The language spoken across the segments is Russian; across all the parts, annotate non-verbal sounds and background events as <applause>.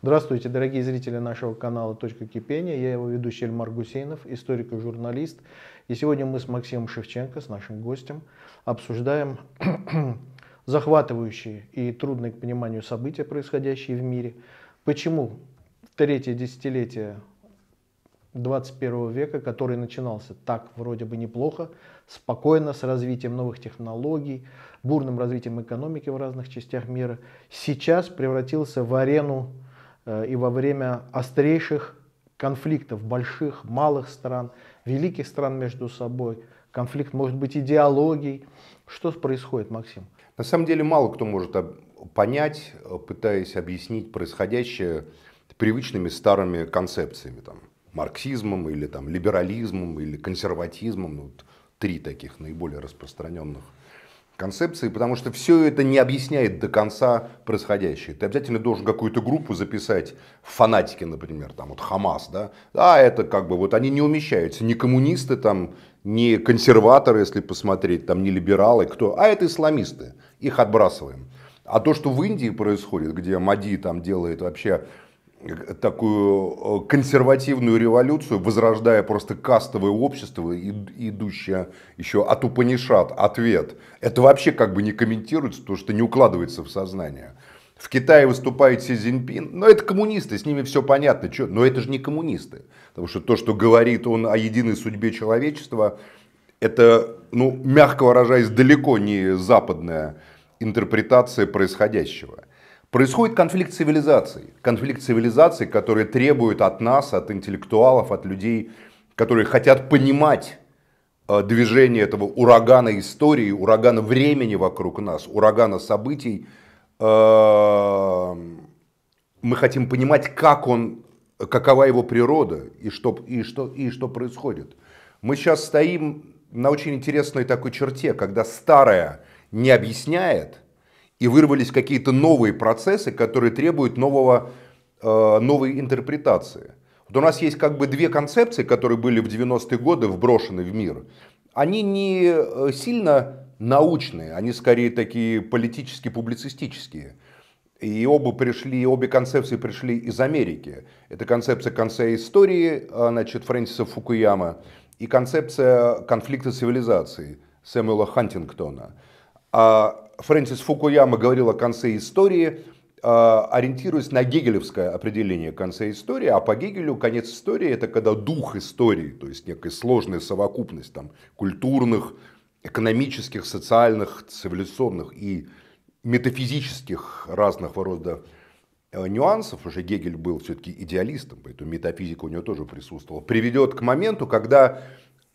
Здравствуйте, дорогие зрители нашего канала «Точка кипения». Я его ведущий Эльмар Гусейнов, историк и журналист. И сегодня мы с Максимом Шевченко, с нашим гостем, обсуждаем <clears throat> захватывающие и трудные к пониманию события, происходящие в мире. Почему третье десятилетие 21 века, который начинался так вроде бы неплохо, спокойно, с развитием новых технологий, бурным развитием экономики в разных частях мира, сейчас превратился в арену Э, и во время острейших конфликтов больших, малых стран, великих стран между собой. Конфликт может быть идеологией. Что происходит, Максим? На самом деле мало кто может понять, э, пытаясь объяснить происходящее привычными старыми концепциями, там, марксизмом или там, либерализмом или консерватизмом. Ну, вот три таких наиболее распространенных концепции, потому что все это не объясняет до конца происходящее. Ты обязательно должен какую-то группу записать, фанатики, например, там вот Хамас, да, а это как бы вот они не умещаются, не коммунисты там, не консерваторы, если посмотреть, там не либералы, кто, а это исламисты, их отбрасываем. А то, что в Индии происходит, где Мади там делает вообще такую э, консервативную революцию, возрождая просто кастовое общество, идущее еще от Упанишат, ответ. Это вообще как бы не комментируется, потому что не укладывается в сознание. В Китае выступает Си Цзиньпин, но это коммунисты, с ними все понятно. Че? Но это же не коммунисты, потому что то, что говорит он о единой судьбе человечества, это, ну, мягко выражаясь, далеко не западная интерпретация происходящего. Происходит конфликт цивилизаций. Конфликт цивилизаций, который требует от нас, от интеллектуалов, от людей, которые хотят понимать э, движение этого урагана истории, урагана времени вокруг нас, урагана событий. Эм, мы хотим понимать, как он, какова его природа и что, и что, и что происходит. Мы сейчас стоим на очень интересной такой черте, когда старое не объясняет – и вырвались какие-то новые процессы, которые требуют нового, э, новой интерпретации. Вот у нас есть как бы две концепции, которые были в 90-е годы вброшены в мир. Они не э, сильно научные, они скорее такие политически публицистические. И оба пришли, обе концепции пришли из Америки. Это концепция конца истории э, значит, Фрэнсиса Фукуяма и концепция конфликта цивилизаций Сэмюэла Хантингтона. А Фрэнсис Фукуяма говорил о конце истории, а, ориентируясь на гегелевское определение конца истории, а по Гегелю конец истории это когда дух истории, то есть некая сложная совокупность там, культурных, экономических, социальных, цивилизационных и метафизических разного рода э, нюансов, уже Гегель был все-таки идеалистом, поэтому метафизика у него тоже присутствовала, приведет к моменту, когда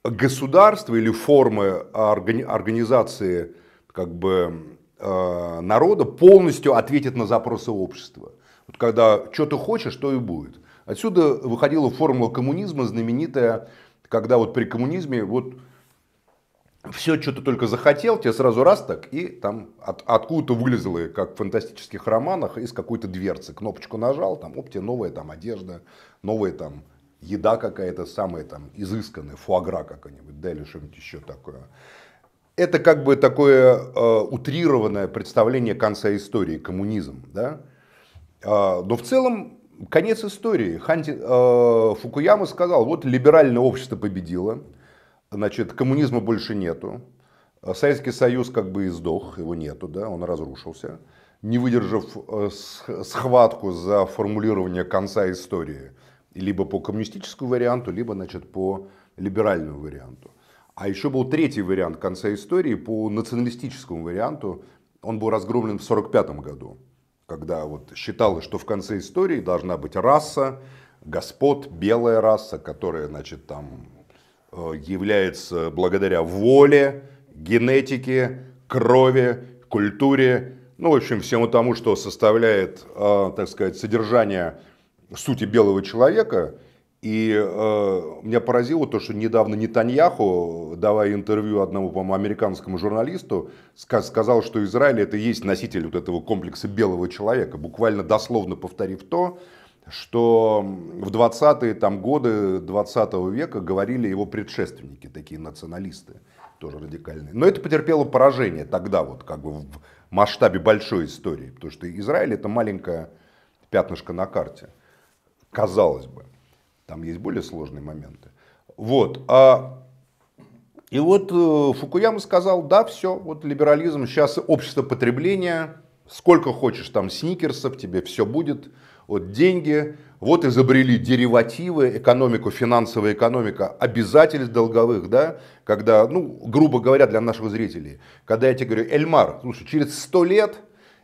государство или формы организации как бы э, народа полностью ответит на запросы общества. Вот когда что ты хочешь, то и будет. Отсюда выходила формула коммунизма знаменитая, когда вот при коммунизме вот все, что ты только захотел, тебе сразу раз так, и там от, откуда-то вылезло, как в фантастических романах, из какой-то дверцы. Кнопочку нажал, там, оп, тебе новая там одежда, новая там еда какая-то, самая там изысканная, фуагра какая-нибудь, да, или что-нибудь еще такое это как бы такое э, утрированное представление конца истории, коммунизм. Да? Э, но в целом конец истории. Ханти, э, Фукуяма сказал, вот либеральное общество победило, значит, коммунизма больше нету, Советский Союз как бы и сдох, его нету, да, он разрушился, не выдержав э, схватку за формулирование конца истории, либо по коммунистическому варианту, либо, значит, по либеральному варианту. А еще был третий вариант конца истории по националистическому варианту. Он был разгромлен в 1945 году, когда вот считалось, что в конце истории должна быть раса, господ, белая раса, которая значит, там, э, является благодаря воле, генетике, крови, культуре, ну, в общем, всему тому, что составляет, э, так сказать, содержание сути белого человека – и э, меня поразило то, что недавно Нетаньяху, давая интервью одному, по-моему, американскому журналисту, сказ сказал, что Израиль это и есть носитель вот этого комплекса белого человека, буквально дословно повторив то, что в 20-е там, годы 20 века говорили его предшественники, такие националисты, тоже радикальные. Но это потерпело поражение тогда, вот как бы в масштабе большой истории, потому что Израиль это маленькое пятнышко на карте, казалось бы там есть более сложные моменты. Вот. А, и вот э, Фукуяма сказал, да, все, вот либерализм, сейчас общество потребления, сколько хочешь там сникерсов, тебе все будет, вот деньги, вот изобрели деривативы, экономику, финансовая экономика, обязательств долговых, да, когда, ну, грубо говоря, для наших зрителей, когда я тебе говорю, Эльмар, слушай, через сто лет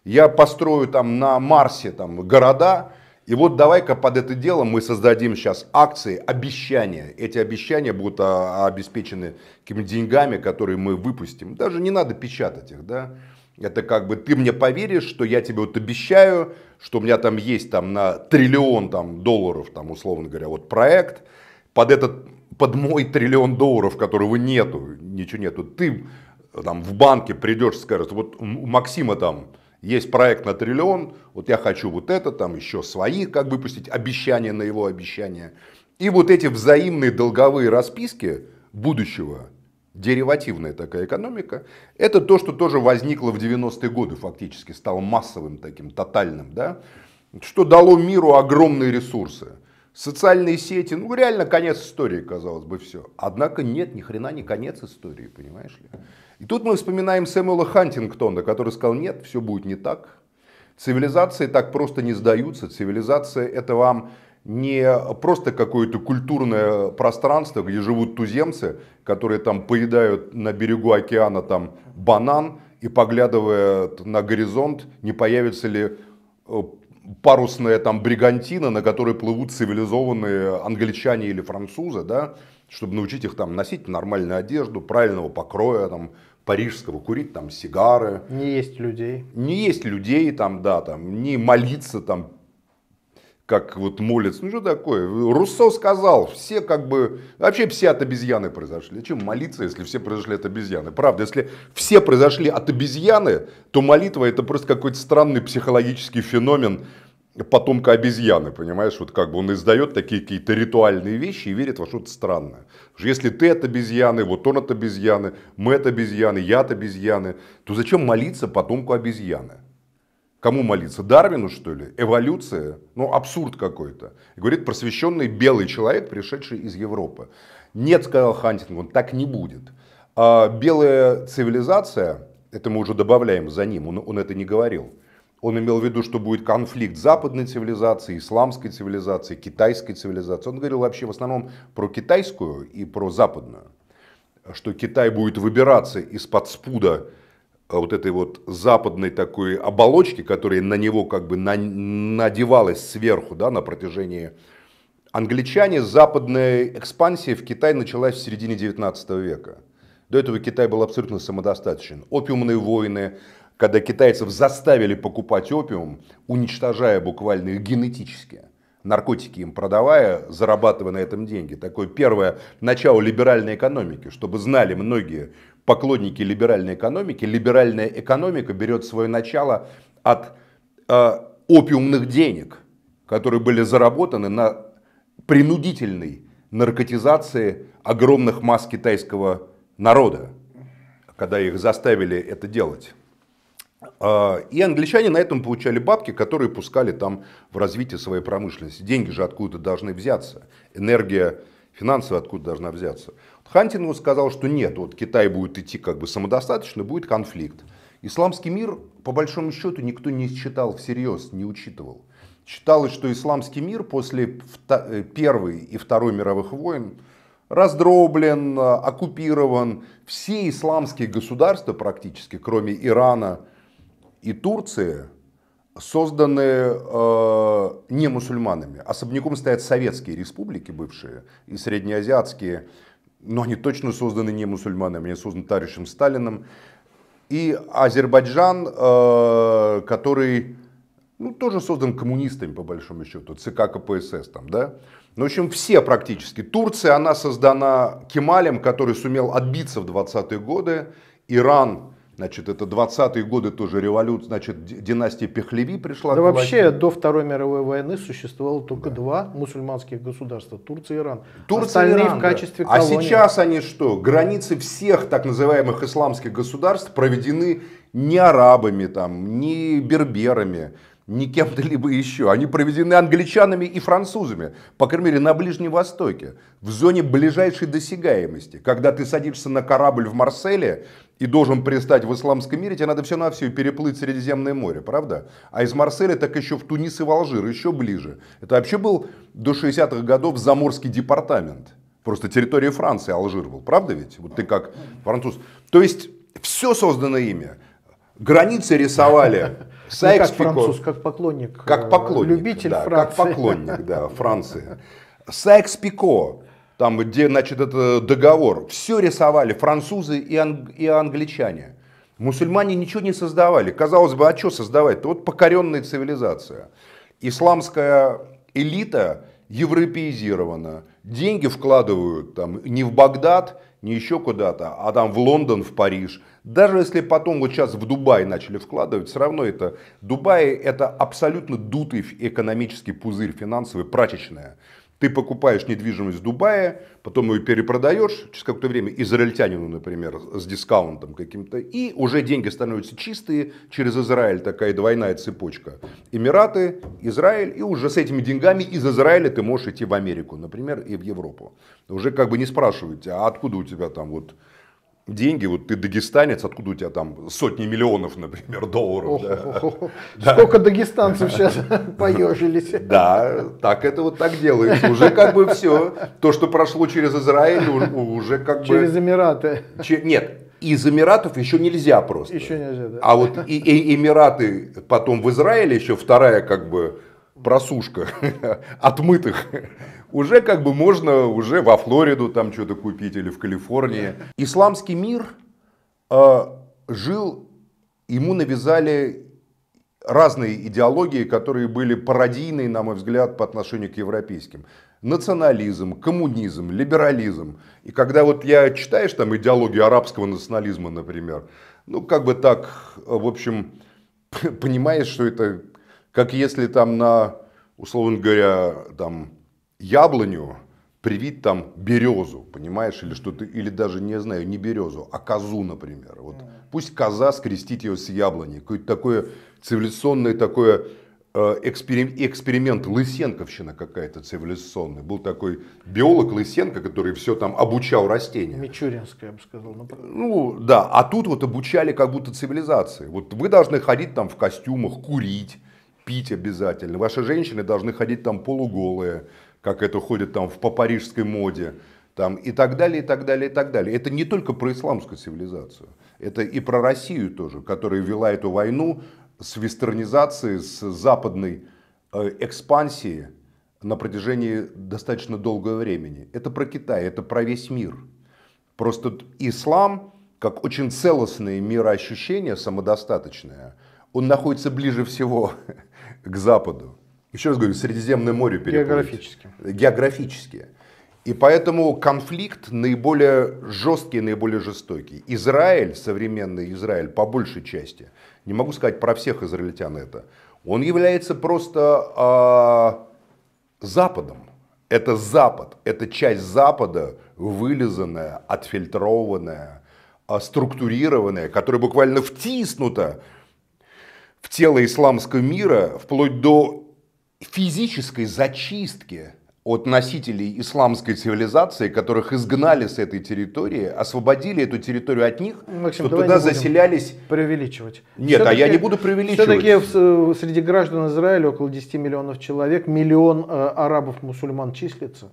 я построю там на Марсе там города, и вот давай-ка под это дело мы создадим сейчас акции, обещания. Эти обещания будут а, обеспечены какими деньгами, которые мы выпустим. Даже не надо печатать их, да. Это как бы ты мне поверишь, что я тебе вот обещаю, что у меня там есть там на триллион там долларов, там условно говоря, вот проект, под этот, под мой триллион долларов, которого нету, ничего нету, ты там в банке придешь скажешь, вот у Максима там есть проект на триллион, вот я хочу вот это, там еще свои, как выпустить, обещание на его обещание. И вот эти взаимные долговые расписки будущего, деривативная такая экономика, это то, что тоже возникло в 90-е годы фактически, стало массовым таким, тотальным, да, что дало миру огромные ресурсы. Социальные сети, ну реально конец истории, казалось бы, все. Однако нет, ни хрена не конец истории, понимаешь ли. И тут мы вспоминаем Сэмюэла Хантингтона, который сказал, нет, все будет не так. Цивилизации так просто не сдаются. Цивилизация это вам не просто какое-то культурное пространство, где живут туземцы, которые там поедают на берегу океана там банан и поглядывая на горизонт, не появится ли э, парусная там бригантина, на которой плывут цивилизованные англичане или французы, да, чтобы научить их там носить нормальную одежду, правильного покроя, там, парижского, курить там сигары. Не есть людей. Не есть людей там, да, там, не молиться там, как вот молится. Ну что такое? Руссо сказал, все как бы, вообще все от обезьяны произошли. Чем молиться, если все произошли от обезьяны? Правда, если все произошли от обезьяны, то молитва это просто какой-то странный психологический феномен, потомка обезьяны, понимаешь, вот как бы он издает такие какие-то ритуальные вещи и верит во что-то странное. Потому что если ты от обезьяны, вот он от обезьяны, мы от обезьяны, я от обезьяны, то зачем молиться потомку обезьяны? Кому молиться? Дарвину, что ли? Эволюция? Ну, абсурд какой-то. И говорит просвещенный белый человек, пришедший из Европы. Нет, сказал Хантингтон, так не будет. А белая цивилизация, это мы уже добавляем за ним, он, он это не говорил, он имел в виду, что будет конфликт западной цивилизации, исламской цивилизации, китайской цивилизации. Он говорил вообще в основном про китайскую и про западную. Что Китай будет выбираться из-под спуда э, вот этой вот западной такой оболочки, которая на него как бы на, надевалась сверху да, на протяжении англичане. Западная экспансия в Китай началась в середине 19 века. До этого Китай был абсолютно самодостаточен. Опиумные войны, когда китайцев заставили покупать опиум, уничтожая буквально их генетически, наркотики им продавая, зарабатывая на этом деньги. Такое первое начало либеральной экономики, чтобы знали многие поклонники либеральной экономики, либеральная экономика берет свое начало от э, опиумных денег, которые были заработаны на принудительной наркотизации огромных масс китайского народа, когда их заставили это делать. А, и англичане на этом получали бабки, которые пускали там в развитие своей промышленности. Деньги же откуда должны взяться, энергия финансовая откуда должна взяться. Хантингу сказал, что нет, вот Китай будет идти как бы самодостаточно, будет конфликт. Исламский мир, по большому счету, никто не считал всерьез, не учитывал. Считалось, что исламский мир после э, Первой и Второй мировых войн раздроблен, э, оккупирован. Все исламские государства практически, кроме Ирана, и Турции созданы э, не мусульманами. Особняком стоят советские республики бывшие и среднеазиатские, но они точно созданы не мусульманами, они созданы товарищем Сталином. И Азербайджан, э, который ну, тоже создан коммунистами, по большому счету, ЦК КПСС там, да? Ну, в общем, все практически. Турция, она создана Кемалем, который сумел отбиться в 20-е годы. Иран, Значит, это 20-е годы тоже революция, значит, династия Пехлеви пришла. Да вообще до Второй мировой войны существовало только да. два мусульманских государства, Турция и Иран. Турция Остальные Иран, в качестве да. А сейчас они что? Границы всех так называемых исламских государств проведены не арабами, там, не берберами, не кем-то-либо еще. Они проведены англичанами и французами, по крайней мере, на Ближнем Востоке, в зоне ближайшей досягаемости. Когда ты садишься на корабль в Марселе и должен пристать в исламском мире, тебе надо все на все переплыть Средиземное море, правда? А из Марселя так еще в Тунис и в Алжир, еще ближе. Это вообще был до 60-х годов заморский департамент. Просто территория Франции Алжир был, правда ведь? Вот ты как француз. То есть все создано имя границы рисовали Сайкс ну, как француз, как поклонник, как э, поклонник, любитель да, Франции. Как поклонник, да, Франции. Сайкс Пико, там, где, значит, это договор, все рисовали французы и, анг- и англичане. Мусульмане ничего не создавали. Казалось бы, а что создавать-то? Вот покоренная цивилизация. Исламская элита европеизирована. Деньги вкладывают там не в Багдад, не еще куда-то, а там в Лондон, в Париж – даже если потом вот сейчас в Дубай начали вкладывать, все равно это Дубай это абсолютно дутый экономический пузырь финансовый, прачечная. Ты покупаешь недвижимость Дубая, потом ее перепродаешь через какое-то время израильтянину, например, с дискаунтом каким-то, и уже деньги становятся чистые, через Израиль такая двойная цепочка. Эмираты, Израиль, и уже с этими деньгами из Израиля ты можешь идти в Америку, например, и в Европу. Уже как бы не спрашивают тебя, а откуда у тебя там вот деньги, вот ты дагестанец, откуда у тебя там сотни миллионов, например, долларов. О, да? Сколько дагестанцев сейчас <laughs> поежились. Да, так это вот так делается. Уже как бы все. То, что прошло через Израиль, уже как через бы... Через Эмираты. Че... Нет, из Эмиратов еще нельзя просто. Еще нельзя, да. А вот и, и Эмираты потом в Израиле еще вторая как бы просушка <laughs> отмытых уже как бы можно уже во Флориду там что-то купить или в Калифорнии. Исламский мир э, жил, ему навязали разные идеологии, которые были пародийные, на мой взгляд, по отношению к европейским. Национализм, коммунизм, либерализм. И когда вот я читаешь там идеологию арабского национализма, например, ну как бы так, э, в общем, <laughs> понимаешь, что это как если там на, условно говоря, там яблоню, привить там березу, понимаешь, или что-то, или даже, не знаю, не березу, а козу, например. Вот пусть коза скрестить ее с яблоней, какое-то такое цивилизационное такое э, эксперимент, Лысенковщина какая-то цивилизационная. Был такой биолог Лысенко, который все там обучал растения. Мичуринская, я бы сказал. Ну, ну да, а тут вот обучали как будто цивилизации. Вот вы должны ходить там в костюмах, курить, пить обязательно. Ваши женщины должны ходить там полуголые как это ходит там в по парижской моде, там, и так далее, и так далее, и так далее. Это не только про исламскую цивилизацию, это и про Россию тоже, которая вела эту войну с вестернизацией, с западной э, экспансией на протяжении достаточно долгого времени. Это про Китай, это про весь мир. Просто ислам, как очень целостное мироощущение, самодостаточное, он находится ближе всего <laughs> к Западу. Еще раз говорю, Средиземное море переплыть. Географически. Географически. И поэтому конфликт наиболее жесткий, наиболее жестокий. Израиль, современный Израиль, по большей части, не могу сказать про всех израильтян это, он является просто э, Западом. Это Запад, это часть Запада, вылизанная, отфильтрованная, а, структурированная, которая буквально втиснута в тело исламского мира, вплоть до физической зачистки от носителей исламской цивилизации, которых изгнали с этой территории, освободили эту территорию от них, Максим, ну, что туда заселялись... Преувеличивать. Нет, все а я не буду преувеличивать. Все-таки э, среди граждан Израиля около 10 миллионов человек, миллион э, арабов-мусульман числится.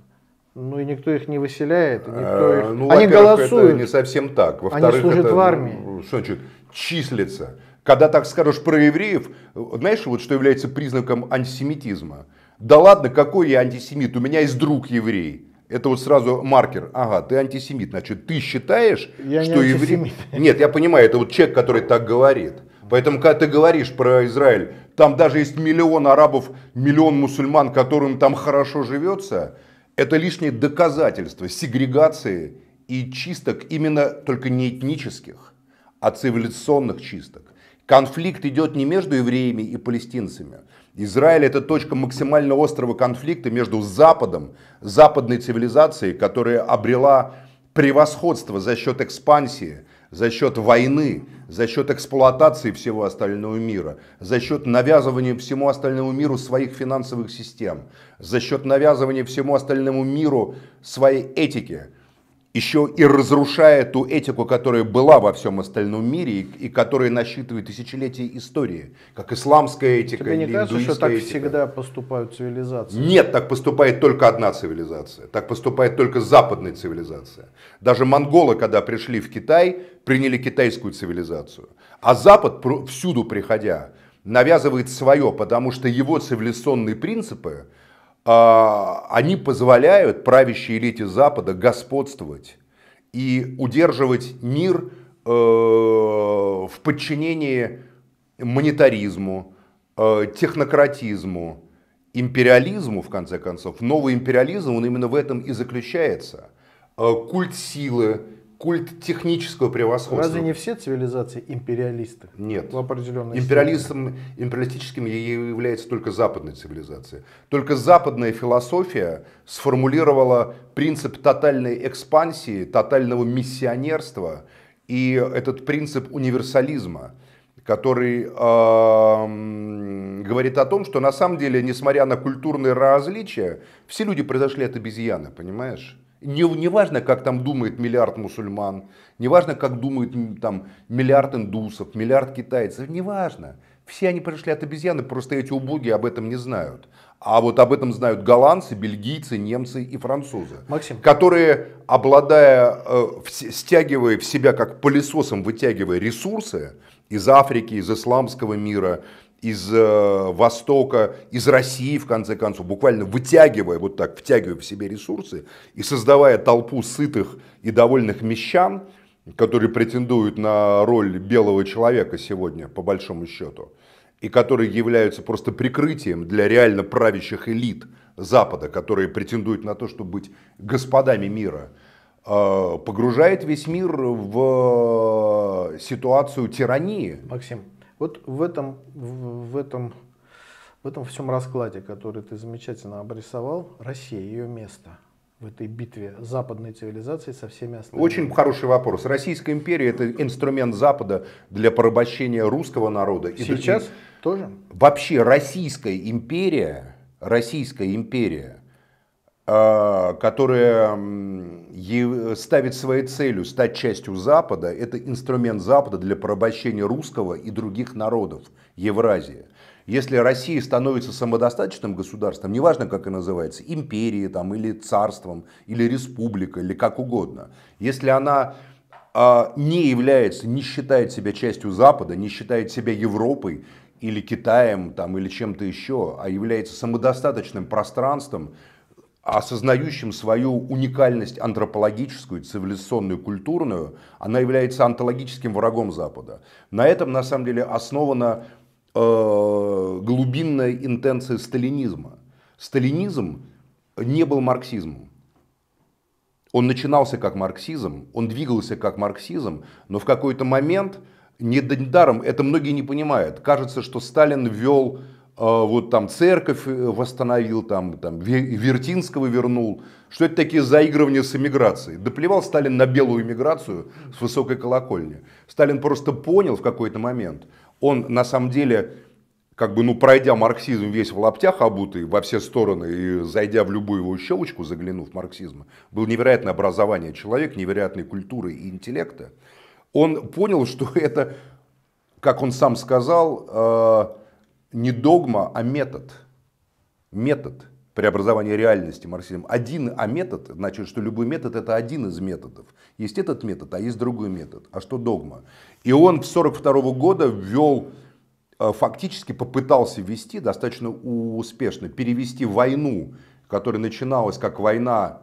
Ну и никто их не выселяет, никто э, их... Ну, Они голосуют. Это не совсем так. Во Они служат это, в армии. Что значит числится? Когда так скажешь про евреев, знаешь, вот что является признаком антисемитизма? Да ладно, какой я антисемит, у меня есть друг еврей. Это вот сразу маркер. Ага, ты антисемит. Значит, ты считаешь, я что не еврей... Нет, я понимаю, это вот человек, который так говорит. Поэтому, когда ты говоришь про Израиль, там даже есть миллион арабов, миллион мусульман, которым там хорошо живется, это лишнее доказательство сегрегации и чисток именно только не этнических, а цивилизационных чисток. Конфликт идет не между евреями и палестинцами. Израиль это точка максимально острого конфликта между Западом, западной цивилизацией, которая обрела превосходство за счет экспансии, за счет войны, за счет эксплуатации всего остального мира, за счет навязывания всему остальному миру своих финансовых систем, за счет навязывания всему остальному миру своей этики, еще и разрушая ту этику, которая была во всем остальном мире и, и которая насчитывает тысячелетия истории, как исламская этика Тебе не кажется, что так этика. всегда поступают цивилизации? Нет, так поступает только одна цивилизация. Так поступает только западная цивилизация. Даже монголы, когда пришли в Китай, приняли китайскую цивилизацию. А Запад, всюду приходя, навязывает свое, потому что его цивилизационные принципы – а, они позволяют правящей элите Запада господствовать и удерживать мир э, в подчинении монетаризму, э, технократизму, империализму, в конце концов. Новый империализм, он именно в этом и заключается. Э, культ силы, культ технического превосходства. Разве не все цивилизации империалисты? Нет. В определенной Империалистом, империалистическим является только западная цивилизация. Только западная философия сформулировала принцип тотальной экспансии, тотального миссионерства и этот принцип универсализма который э, говорит о том, что на самом деле, несмотря на культурные различия, все люди произошли от обезьяны, понимаешь? Не, не важно, как там думает миллиард мусульман, не важно, как думают там миллиард индусов, миллиард китайцев, не важно. Все они пришли от обезьяны, просто эти убогие об этом не знают. А вот об этом знают голландцы, бельгийцы, немцы и французы, Максим. которые, обладая, э, стягивая в себя как пылесосом, вытягивая ресурсы из Африки, из исламского мира, из э, Востока, из России, в конце концов, буквально вытягивая вот так, втягивая в себе ресурсы и создавая толпу сытых и довольных мещан, которые претендуют на роль белого человека сегодня, по большому счету, и которые являются просто прикрытием для реально правящих элит Запада, которые претендуют на то, чтобы быть господами мира, э, погружает весь мир в э, ситуацию тирании. Максим, вот в этом, в, в этом, в этом всем раскладе, который ты замечательно обрисовал, Россия, ее место в этой битве западной цивилизации со всеми остальными? Очень хороший вопрос. Российская империя – это инструмент Запада для порабощения русского народа. И Сейчас даже... тоже? Вообще Российская империя, Российская империя – а, которая ставит своей целью стать частью Запада, это инструмент Запада для порабощения русского и других народов Евразии. Если Россия становится самодостаточным государством, неважно, как и называется, империей там, или царством, или республикой, или как угодно, если она а, не является, не считает себя частью Запада, не считает себя Европой, или Китаем, там, или чем-то еще, а является самодостаточным пространством, осознающим свою уникальность антропологическую, цивилизационную, культурную, она является антологическим врагом Запада. На этом, на самом деле, основана э, глубинная интенция сталинизма. Сталинизм не был марксизмом. Он начинался как марксизм, он двигался как марксизм, но в какой-то момент, недаром, это многие не понимают, кажется, что Сталин ввел а, вот там церковь э, восстановил, там, там Вертинского вернул. Что это такие заигрывания с эмиграцией? Доплевал Сталин на белую эмиграцию с высокой колокольни. Сталин просто понял в какой-то момент, он на самом деле, как бы, ну, пройдя марксизм весь в лаптях обутый во все стороны и зайдя в любую его щелочку, заглянув марксизма, был невероятное образование человека, невероятной культуры и интеллекта. Он понял, что это, как он сам сказал, э не догма, а метод. Метод преобразования реальности марксизм. Один, а метод, значит, что любой метод это один из методов. Есть этот метод, а есть другой метод. А что догма? И он в 1942 года ввел, э, фактически попытался ввести, достаточно успешно, перевести войну, которая начиналась как война,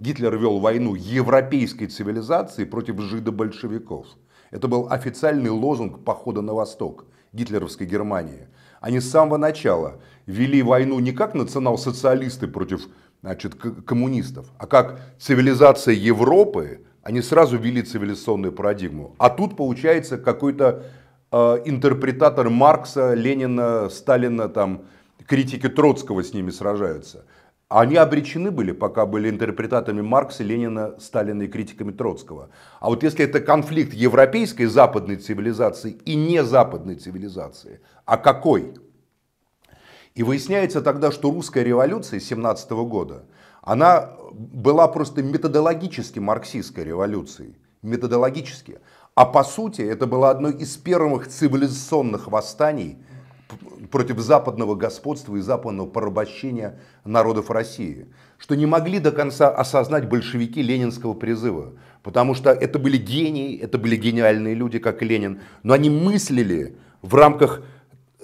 Гитлер вел войну европейской цивилизации против жидо-большевиков Это был официальный лозунг похода на восток гитлеровской Германии – они с самого начала вели войну не как национал-социалисты против значит, коммунистов, а как цивилизация Европы, они сразу вели цивилизационную парадигму. А тут получается какой-то э, интерпретатор Маркса, Ленина, Сталина, там, критики Троцкого с ними сражаются. Они обречены были, пока были интерпретаторами Маркса, Ленина, Сталина и критиками Троцкого. А вот если это конфликт европейской западной цивилизации и не западной цивилизации, а какой? И выясняется тогда, что русская революция 17 года, она была просто методологически марксистской революцией. Методологически. А по сути это было одно из первых цивилизационных восстаний против западного господства и западного порабощения народов России, что не могли до конца осознать большевики ленинского призыва, потому что это были гении, это были гениальные люди, как Ленин, но они мыслили в рамках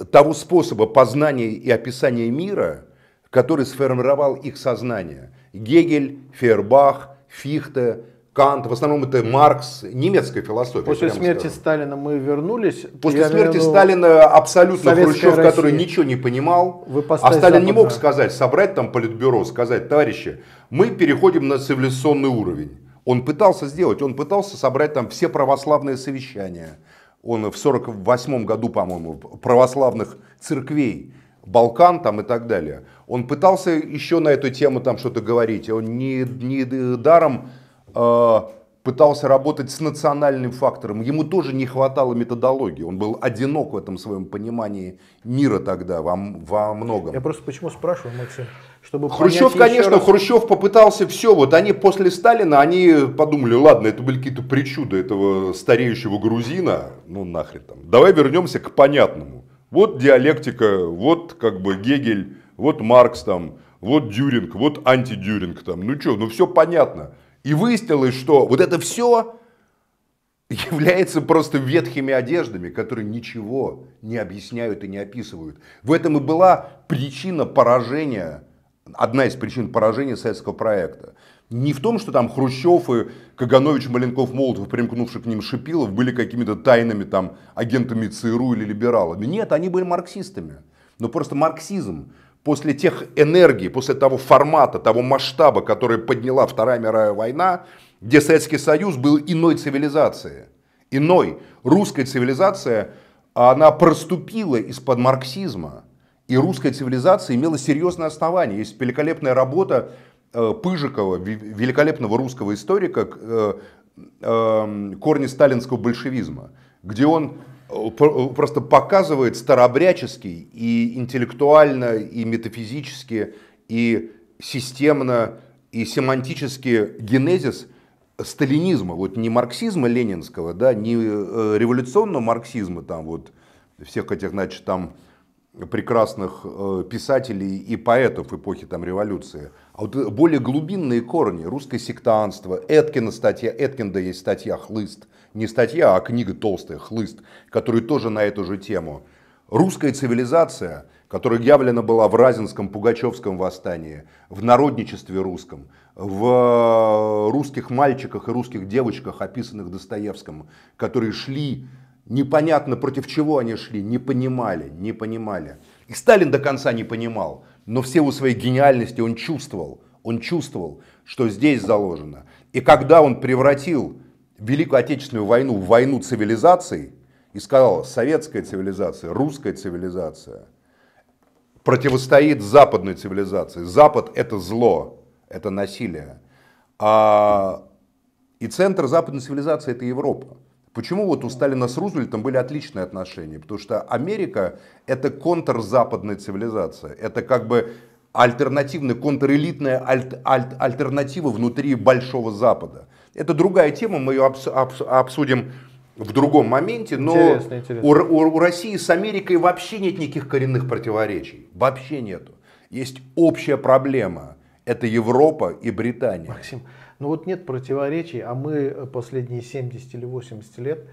того способа познания и описания мира, который сформировал их сознание. Гегель, Фейербах, Фихте, Кант, в основном это Маркс, немецкая философия. После смерти скажу. Сталина мы вернулись. После Я смерти верну... Сталина абсолютно Советская Хрущев, Россия. который ничего не понимал, Вы а Сталин западную. не мог сказать, собрать там политбюро, сказать, товарищи, мы переходим на цивилизационный уровень. Он пытался сделать, он пытался собрать там все православные совещания, он в 48 году, по-моему, православных церквей Балкан там и так далее. Он пытался еще на эту тему там что-то говорить. Он не, не даром э, пытался работать с национальным фактором. Ему тоже не хватало методологии. Он был одинок в этом своем понимании мира тогда во, во многом. Я просто почему спрашиваю, Максим? чтобы Хрущев, конечно, раз... Хрущев попытался все. Вот они после Сталина, они подумали, ладно, это были какие-то причуды этого стареющего грузина, ну нахрен там. Давай вернемся к понятному. Вот диалектика, вот как бы Гегель, вот Маркс там, вот Дюринг, вот антидюринг там. Ну что, ну все понятно. И выяснилось, что вот это все является просто ветхими одеждами, которые ничего не объясняют и не описывают. В этом и была причина поражения одна из причин поражения советского проекта. Не в том, что там Хрущев и Каганович, Маленков, Молотов, примкнувший к ним Шипилов, были какими-то тайными там агентами ЦРУ или либералами. Нет, они были марксистами. Но просто марксизм после тех энергий, после того формата, того масштаба, который подняла Вторая мировая война, где Советский Союз был иной цивилизацией, иной. Русская цивилизация, а она проступила из-под марксизма. И русская цивилизация имела серьезное основание. Есть великолепная работа э, Пыжикова, великолепного русского историка, э, эм, корни сталинского большевизма, где он э, просто показывает старообрядческий и интеллектуально, и метафизически, и системно, и семантически генезис сталинизма, вот не марксизма ленинского, да, не революционного марксизма, там вот всех этих, значит, там прекрасных э, писателей и поэтов эпохи там, революции, а вот э, более глубинные корни, русское сектантство, Эткина статья, Эткинда есть статья «Хлыст», не статья, а книга толстая «Хлыст», которая тоже на эту же тему. Русская цивилизация, которая явлена была в Разинском Пугачевском восстании, в народничестве русском, в э, русских мальчиках и русских девочках, описанных Достоевским, которые шли Непонятно, против чего они шли, не понимали, не понимали. И Сталин до конца не понимал, но все силу своей гениальности он чувствовал, он чувствовал, что здесь заложено. И когда он превратил Великую Отечественную войну в войну цивилизаций и сказал, советская цивилизация, русская цивилизация противостоит западной цивилизации. Запад – это зло, это насилие. А... И центр западной цивилизации – это Европа. Почему вот у Сталина с Рузвельтом были отличные отношения? Потому что Америка это контрзападная цивилизация. Это как бы альтернативная, контрэлитная аль- аль- альтернатива внутри Большого Запада. Это другая тема, мы ее абс- абс- обсудим в другом моменте, но интересно, интересно. У, у, у России с Америкой вообще нет никаких коренных противоречий. Вообще нету. Есть общая проблема. Это Европа и Британия. Максим, но ну вот нет противоречий, а мы э, последние 70 или 80 лет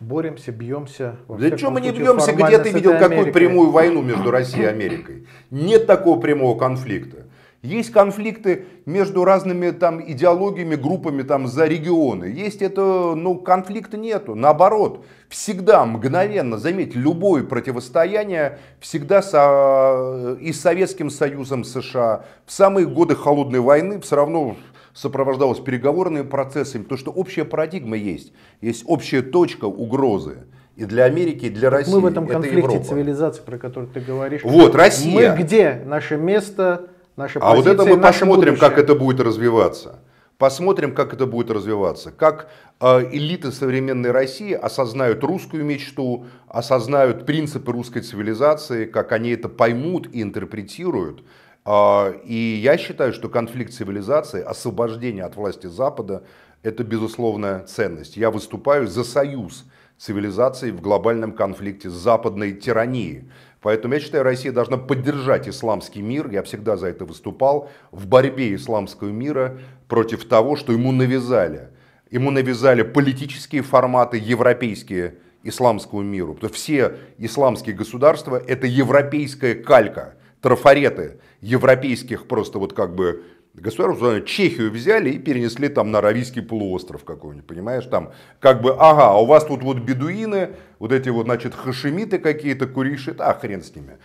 боремся, бьемся. Для чего мы не бьемся, где ты видел какую Америкой? прямую войну между Россией и Америкой? Нет такого прямого конфликта. Есть конфликты между разными там идеологиями, группами там за регионы. Есть это, ну, конфликта нету. Наоборот, всегда мгновенно, заметь, любое противостояние всегда со, и с Советским Союзом США. В самые годы холодной войны все равно сопровождалось переговорными процессами, то что общая парадигма есть, есть общая точка угрозы и для Америки, и для России. Мы в этом конфликте это Европа. про который ты говоришь. Вот, Россия. Мы где? Наше место, наша позиция, А вот это мы посмотрим, будущее. как это будет развиваться. Посмотрим, как это будет развиваться. Как э, элиты современной России осознают русскую мечту, осознают принципы русской цивилизации, как они это поймут и интерпретируют. А, и я считаю, что конфликт цивилизации, освобождение от власти Запада – это безусловная ценность. Я выступаю за союз цивилизаций в глобальном конфликте с западной тиранией. Поэтому я считаю, Россия должна поддержать исламский мир, я всегда за это выступал, в борьбе исламского мира против того, что ему навязали. Ему навязали политические форматы европейские исламскому миру. Потому что все исламские государства – это европейская калька – трафареты европейских просто вот как бы государств, Чехию взяли и перенесли там на Аравийский полуостров какой-нибудь, понимаешь, там как бы, ага, а у вас тут вот бедуины, вот эти вот, значит, хашемиты какие-то, куриши, а хрен с ними.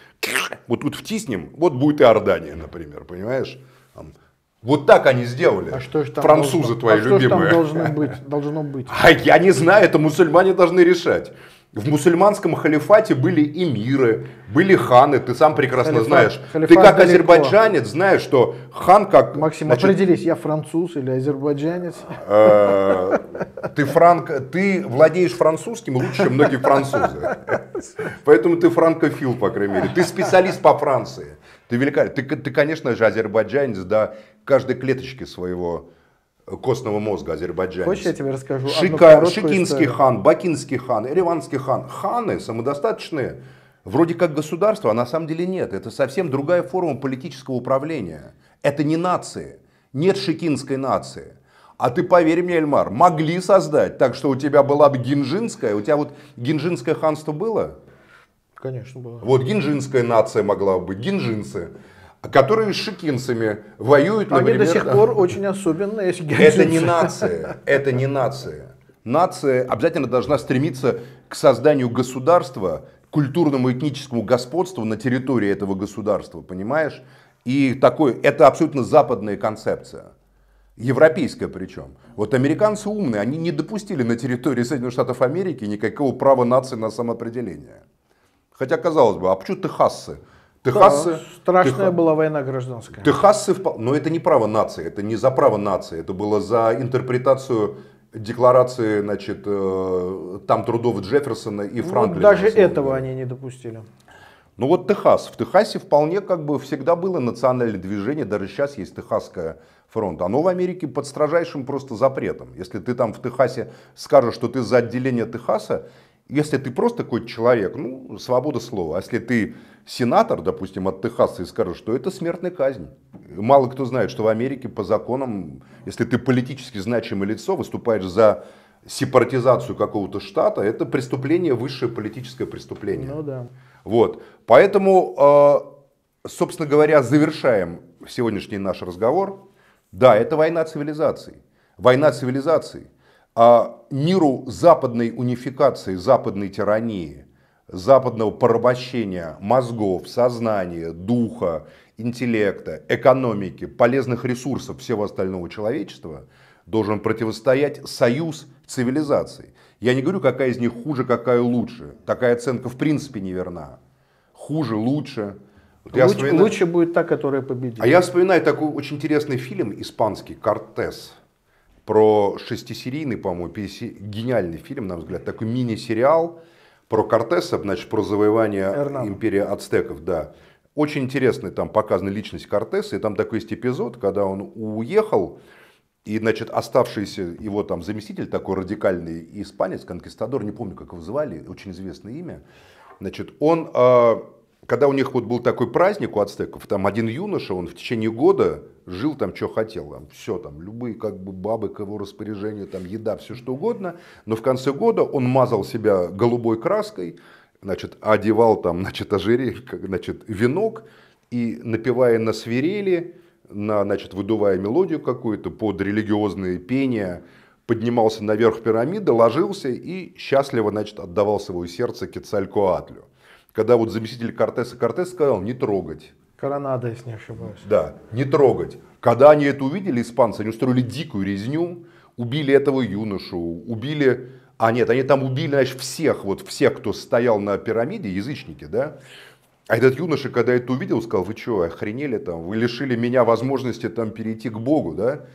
Вот тут втиснем, вот будет и Ордания, например, понимаешь. Вот так они сделали. А что же там Французы должно, твои а любимые. Что там должно быть? Должно быть. <laughs> А я не знаю, это мусульмане должны решать. В мусульманском халифате были эмиры, были ханы, ты сам прекрасно халифат, знаешь. Халифат ты как далеко. азербайджанец знаешь, что хан как... Максим, значит, определись, я француз или азербайджанец? Э, ты, франк, ты владеешь французским лучше, чем многие французы. Поэтому ты франкофил, по крайней мере. Ты специалист по Франции. Ты великолепен. Ты, ты конечно же, азербайджанец да, каждой клеточки своего костного мозга азербайджанец. Хочешь, я тебе расскажу Шика, Шикинский историю. хан, Бакинский хан, Ереванский хан. Ханы самодостаточные, вроде как государство, а на самом деле нет. Это совсем другая форма политического управления. Это не нации. Нет шикинской нации. А ты поверь мне, Эльмар, могли создать. Так что у тебя была бы Гинжинская. У тебя вот Гинжинское ханство было? Конечно, было. Вот гинжинская нация могла бы быть, гинжинцы которые с шикинцами воюют, Они например... до сих пор очень особенные. Если это не нация, это не нация. Нация обязательно должна стремиться к созданию государства, культурному и этническому господству на территории этого государства, понимаешь? И такой, это абсолютно западная концепция. Европейская причем. Вот американцы умные, они не допустили на территории Соединенных Штатов Америки никакого права нации на самоопределение. Хотя, казалось бы, а почему техасцы? Техасы, да, страшная Теха... была война гражданская. Техасы, но это не право нации, это не за право нации, это было за интерпретацию декларации, значит, э, там трудов Джефферсона и ну, Франклина. Ну, даже этого они не допустили. Ну вот Техас. В Техасе вполне как бы всегда было национальное движение, даже сейчас есть Техасское фронт. Оно в Америке под строжайшим просто запретом. Если ты там в Техасе скажешь, что ты за отделение Техаса, если ты просто какой-то человек, ну, свобода слова. А если ты сенатор, допустим, от Техаса и скажешь, что это смертная казнь. Мало кто знает, что в Америке по законам, если ты политически значимое лицо, выступаешь за сепаратизацию какого-то штата, это преступление, высшее политическое преступление. Ну да. Вот. Поэтому, а, собственно говоря, завершаем сегодняшний наш разговор. Да, это война цивилизаций. Война цивилизаций миру западной унификации, западной тирании, западного порабощения мозгов, сознания, духа, интеллекта, экономики, полезных ресурсов всего остального человечества должен противостоять союз цивилизаций. Я не говорю, какая из них хуже, какая лучше. Такая оценка в принципе неверна. Хуже, лучше. Вот Луч, вспоминаю... Лучше будет та, которая победит. А я вспоминаю такой очень интересный фильм испанский «Кортес» про шестисерийный, по-моему, гениальный фильм, на мой взгляд, такой мини-сериал про Кортеса, значит, про завоевание Эрнан. империи ацтеков, да. Очень интересный там показана личность Кортеса, и там такой есть эпизод, когда он уехал, и, значит, оставшийся его там заместитель, такой радикальный испанец, конкистадор, не помню, как его звали, очень известное имя, значит, он, а, когда у них вот был такой праздник у ацтеков, там один юноша, он в течение года жил там, что хотел, там, все там, любые как бы бабы к его распоряжению, там, еда, все что угодно, но в конце года он мазал себя голубой краской, значит, одевал там, значит, ожерелье, значит, венок, и напевая на свирели, на, значит, выдувая мелодию какую-то под религиозные пения, поднимался наверх пирамиды, ложился и счастливо, значит, отдавал свое сердце Кецалькоатлю. Когда вот заместитель Кортеса Кортес сказал не трогать, Коронада, если не ошибаюсь. Да, не трогать. Когда они это увидели, испанцы, они устроили дикую резню, убили этого юношу, убили... А нет, они там убили, значит, всех, вот всех, кто стоял на пирамиде, язычники, да? А этот юноша, когда это увидел, сказал, вы что, охренели там, вы лишили меня возможности там перейти к Богу, да?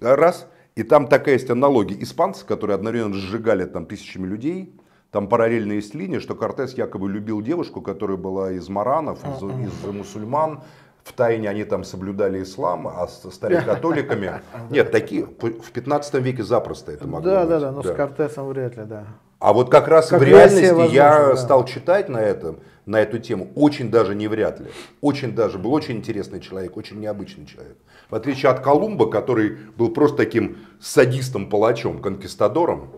Раз, и там такая есть аналогия. Испанцы, которые одновременно сжигали там тысячами людей, там параллельно есть линия, что Кортес якобы любил девушку, которая была из маранов, из, из мусульман. В тайне они там соблюдали ислам, а стали <laughs> католиками. Нет, такие в 15 веке запросто это могло да, быть. Да, да, но да. с Кортесом вряд ли, да. А вот как раз как в реальности возможно, я да. стал читать на, этом, на эту тему очень даже не вряд ли. Очень даже был очень интересный человек, очень необычный человек. В отличие от Колумба, который был просто таким садистом-палачом, конкистадором,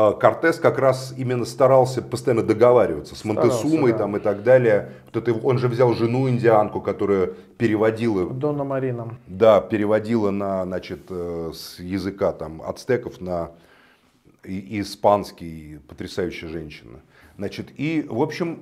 а Кортес как раз именно старался постоянно договариваться с Монтесумой да. там, и так далее. Вот это, он же взял жену индианку, которая переводила... Дона Марина. Да, переводила на, значит, э, с языка там, ацтеков на испанский. Потрясающая женщина. Значит, и, в общем,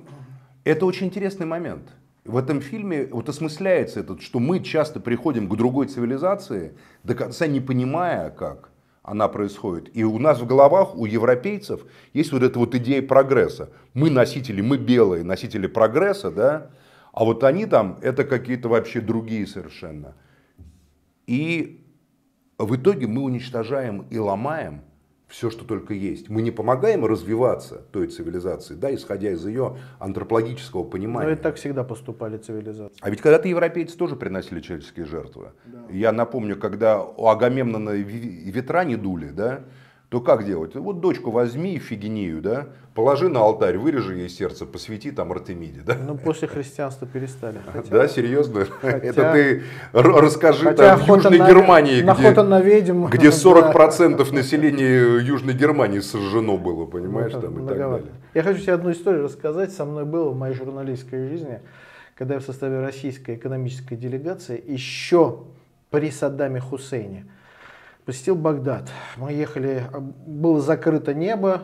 это очень интересный момент. В этом фильме вот осмысляется этот, что мы часто приходим к другой цивилизации, до конца не понимая как – она происходит. И у нас в головах, у европейцев, есть вот эта вот идея прогресса. Мы носители, мы белые носители прогресса, да, а вот они там, это какие-то вообще другие совершенно. И в итоге мы уничтожаем и ломаем все, что только есть. Мы не помогаем развиваться той цивилизации, да, исходя из ее антропологического понимания. Но это так всегда поступали цивилизации. А ведь когда-то европейцы тоже приносили человеческие жертвы. Да. Я напомню, когда у Агамемнона ветра не дули, да, то как делать? Вот дочку возьми и фигнею, да, положи на алтарь, вырежи ей сердце, посвяти там Артемиде, да? Ну, после христианства перестали. <laughs> Хотя... Да, серьезно? <laughs> Хотя... Это ты расскажи хотя там в Южной на... Германии, на где, на ведьм, <laughs> где 40% да. населения Южной Германии сожжено было, понимаешь, ну, там и ну, так далее. Я хочу тебе одну историю рассказать, со мной было в моей журналистской жизни, когда я в составе российской экономической делегации еще при Саддаме Хусейне – посетил Багдад. Мы ехали, было закрыто небо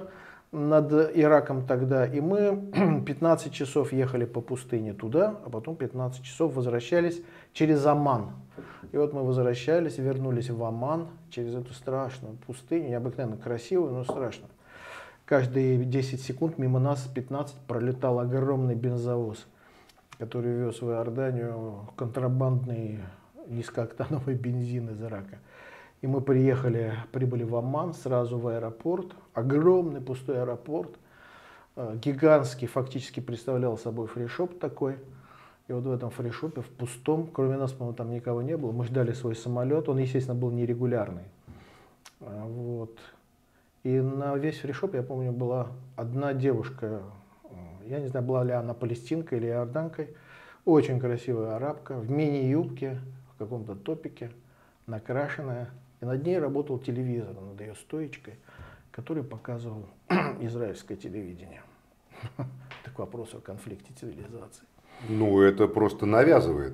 над Ираком тогда, и мы 15 <clears throat> часов ехали по пустыне туда, а потом 15 часов возвращались через Аман. И вот мы возвращались, вернулись в Аман через эту страшную пустыню, необыкновенно красивую, но страшную. Каждые 10 секунд мимо нас 15 пролетал огромный бензовоз, который вез в Иорданию контрабандный низкооктановый бензин из Ирака. И мы приехали, прибыли в Амман, сразу в аэропорт. Огромный пустой аэропорт. Э, гигантский фактически представлял собой фришоп такой. И вот в этом фришопе, в пустом, кроме нас, по-моему, там никого не было. Мы ждали свой самолет. Он, естественно, был нерегулярный. Э, вот. И на весь фришоп, я помню, была одна девушка. Э, я не знаю, была ли она палестинкой или иорданкой. Очень красивая арабка в мини-юбке, в каком-то топике, накрашенная. И над ней работал телевизор, над ее стоечкой, который показывал <clears throat> израильское телевидение. <laughs> Так вопрос о конфликте цивилизаций. Ну, это просто навязывает.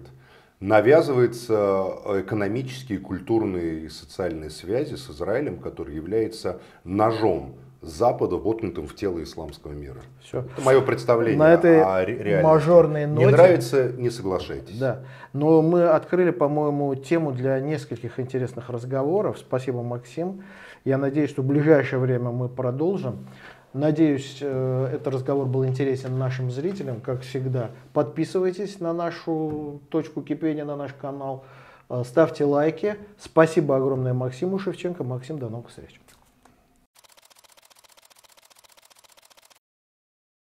Навязываются э, экономические, культурные и социальные связи с Израилем, который является ножом Запада воткнутым в тело исламского мира. Все. Это мое представление На этой о реальности. мажорной ноте. Не нравится, не соглашайтесь. Да. Но мы открыли, по-моему, тему для нескольких интересных разговоров. Спасибо, Максим. Я надеюсь, что в ближайшее время мы продолжим. Надеюсь, э, этот разговор был интересен нашим зрителям, как всегда. Подписывайтесь на нашу точку кипения, на наш канал. Э, ставьте лайки. Спасибо огромное Максиму Шевченко. Максим, до новых встреч.